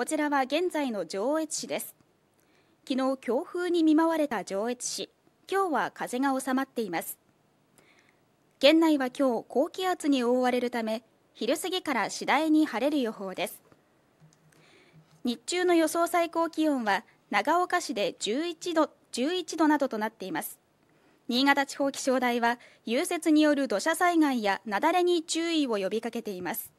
こちらは現在の上越市です昨日強風に見舞われた上越市今日は風が収まっています県内は今日高気圧に覆われるため昼過ぎから次第に晴れる予報です日中の予想最高気温は長岡市で11度 ,11 度などとなっています新潟地方気象台は融雪による土砂災害や雪崩に注意を呼びかけています